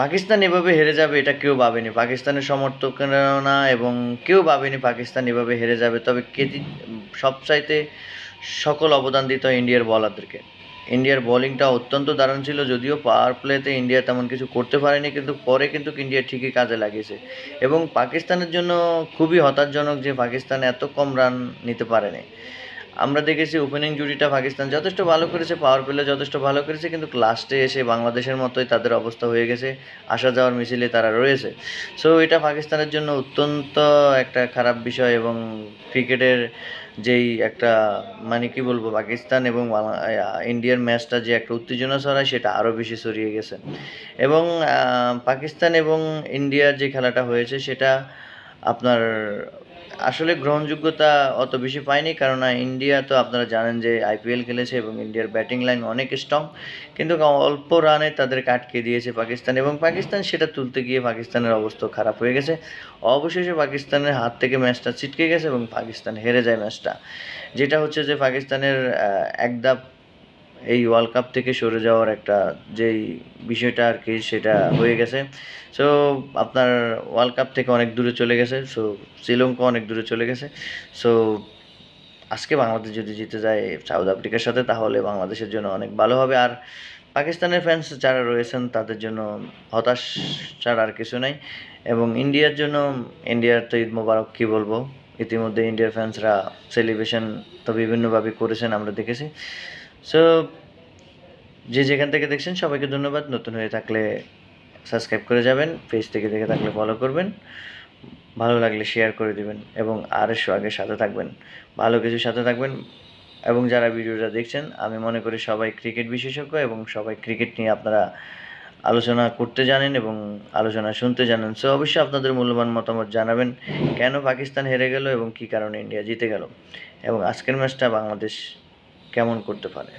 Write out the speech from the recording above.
পাকিস্তান এভাবে হেরে যাবে এটা কেউ ভাবেনি পাকিস্তানের সমর্থকরা না এবং কেউ ভাবেনি পাকিস্তান এভাবে হেরে যাবে তবে কে সবচাইতে সকল অবদান দিত ইন্ডিয়ার বলারদেরকে ইন্ডিয়ার বোলিংটা অত্যন্ত দারুণ ছিল যদিও পাওয়ার প্লেতে ইন্ডিয়া তেমন কিছু করতে পারেনি কিন্তু পরে কিন্তু ইন্ডিয়া ঠিকই কাজে লাগিয়েছে এবং পাকিস্তানের জন্য খুবই হতাশজনক যে পাকিস্তান এত কম রান নিতে পারেনি আমরা দেখেছি ওপেনিং জুটিটা পাকিস্তান যথেষ্ট ভালো করেছে পাওয়ার প্লে যথেষ্ট ভালো করেছে কিন্তু লাস্টে এসে বাংলাদেশের মতোই তাদের অবস্থা হয়ে গেছে আসা যাওয়ার মিছিলে তারা রয়েছে সো এটা পাকিস্তানের জন্য অত্যন্ত একটা খারাপ বিষয় এবং ক্রিকেটের যেই একটা মানে কি বলবো পাকিস্তান এবং ইন্ডিয়ার ম্যাচটা যে একটা উত্তেজনা ছড়ায় সেটা আরও বেশি ছড়িয়ে গেছে এবং পাকিস্তান এবং ইন্ডিয়ার যে খেলাটা হয়েছে সেটা আপনার আসলে গ্রহণযোগ্যতা অত বেশি পায়নি কারণ ইন্ডিয়া তো আপনারা জানেন যে আইপিএল খেলেছে এবং ইন্ডিয়ার ব্যাটিং লাইন অনেক স্ট্রং কিন্তু অল্প রানে তাদের আটকে দিয়েছে পাকিস্তান এবং পাকিস্তান সেটা তুলতে গিয়ে পাকিস্তানের অবস্থা খারাপ হয়ে গেছে অবশেষে পাকিস্তানের হাত থেকে ম্যাচটা ছিটকে গেছে এবং পাকিস্তান হেরে যায় ম্যাচটা যেটা হচ্ছে যে পাকিস্তানের একদা এই ওয়ার্ল্ড কাপ থেকে সরে যাওয়ার একটা যেই বিষয়টা আর কি সেটা হয়ে গেছে সো আপনার ওয়ার্ল্ড কাপ থেকে অনেক দূরে চলে গেছে সো শ্রীলঙ্কা অনেক দূরে চলে গেছে সো আজকে বাংলাদেশ যদি জিতে যায় সাউথ আফ্রিকার সাথে তাহলে বাংলাদেশের জন্য অনেক ভালো হবে আর পাকিস্তানের ফ্যান্স যারা রয়েছেন তাদের জন্য হতাশ ছাড়া আর কিছু নাই এবং ইন্ডিয়ার জন্য ইন্ডিয়ার তো ঈদ মোবারক কী বলবো ইতিমধ্যে ইন্ডিয়ার ফ্যান্সরা সেলিব্রেশন তো বিভিন্নভাবে করেছেন আমরা দেখেছি সো যে যেখান থেকে দেখছেন সবাইকে ধন্যবাদ নতুন হয়ে থাকলে সাবস্ক্রাইব করে যাবেন পেজ থেকে দেখে থাকলে ফলো করবেন ভালো লাগলে শেয়ার করে দেবেন এবং আরও আগে সাথে থাকবেন ভালো কিছু সাথে থাকবেন এবং যারা ভিডিওটা দেখছেন আমি মনে করি সবাই ক্রিকেট বিশেষজ্ঞ এবং সবাই ক্রিকেট নিয়ে আপনারা আলোচনা করতে জানেন এবং আলোচনা শুনতে জানেন সো অবশ্যই আপনাদের মূল্যবান মতামত জানাবেন কেন পাকিস্তান হেরে গেল এবং কি কারণে ইন্ডিয়া জিতে গেল এবং আজকের ম্যাচটা বাংলাদেশ কেমন করতে পারে